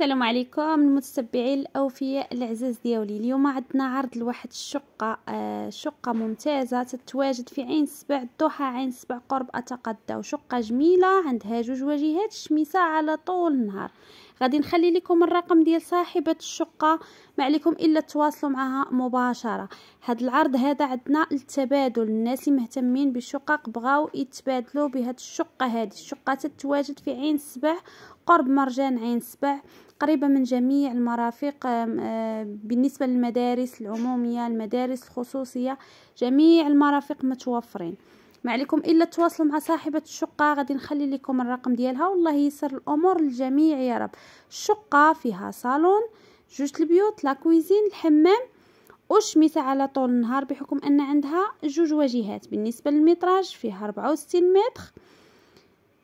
السلام عليكم المتتبعين الاوفياء العزاز ديالي اليوم عندنا عرض لواحد الشقه آه، شقه ممتازه تتواجد في عين سبع الضحى عين سبع قرب اتقدى وشقه جميله عندها جوج واجهات شميسه على طول النهار غادي نخلي لكم الرقم ديال صاحبه الشقه ما عليكم الا تواصلوا معها مباشره هاد العرض هذا عندنا للتبادل الناس مهتمين بالشقق بغاو يتبادلوا بهاد الشقه هذه الشقه تتواجد في عين سبع قرب مرجان عين سبع قريبة من جميع المرافق بالنسبة للمدارس العمومية المدارس الخصوصية جميع المرافق متوفرين ما عليكم الا تواصلوا مع صاحبه الشقه غادي نخلي لكم الرقم ديالها والله يسر الامور للجميع يا رب الشقه فيها صالون جوج البيوت لا كويزين الحمام وشميسه على طول النهار بحكم ان عندها جوج واجهات بالنسبه للمتراج فيها 64 متر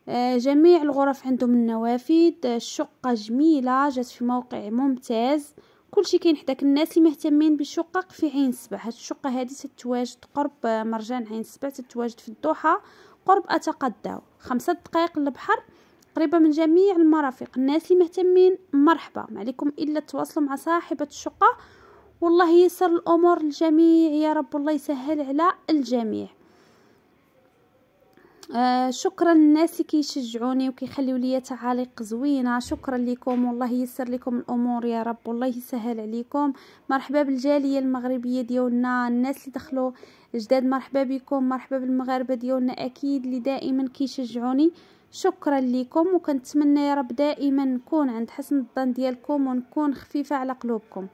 آه، جميع الغرف عندهم النوافذ الشقة جميلة جات في موقع ممتاز كلشي كاين حداك الناس اللي مهتمين بالشقق في عين سبع هاد الشقه هادي تتواجد قرب مرجان عين سبع تتواجد في الدوحه قرب اتقداو خمسة دقائق للبحر قريبة من جميع المرافق الناس اللي مهتمين مرحبا ما عليكم الا تواصلوا مع صاحبة الشقة والله يسر الامور للجميع يا رب الله يسهل على الجميع آه شكرا الناس كيشجعوني وكيخليو لي تعاليق زوينه شكرا لكم والله يسر لكم الامور يا رب والله يسهل عليكم مرحبا بالجاليه المغربيه ديالنا الناس اللي دخلوا جداد مرحبا بكم مرحبا بالمغاربه ديالنا اكيد اللي دائما كيشجعوني شكرا لكم وكنتمنى يا رب دائما نكون عند حسن الظن ديالكم ونكون خفيفه على قلوبكم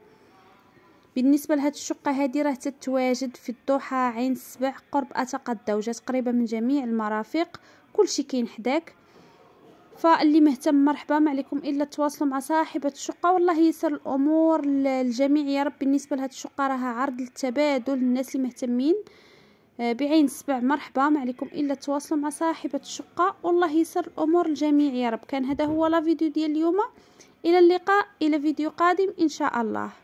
بالنسبه لهاد الشقه هادي راه تتواجد في الضحى عين السبع قرب اتقدا وجات قريبه من جميع المرافق كلشي كاين حداك فاللي مهتم مرحبا ما عليكم الا تواصلوا مع صاحبه الشقه والله يسر الامور للجميع يا رب بالنسبه لهاد الشقه راها عرض للتبادل الناس اللي مهتمين آه، بعين السبع مرحبا ما عليكم الا تواصلوا مع صاحبه الشقه والله يسر الامور للجميع يا رب كان هذا هو لا فيديو ديال اليوم الى اللقاء الى فيديو قادم ان شاء الله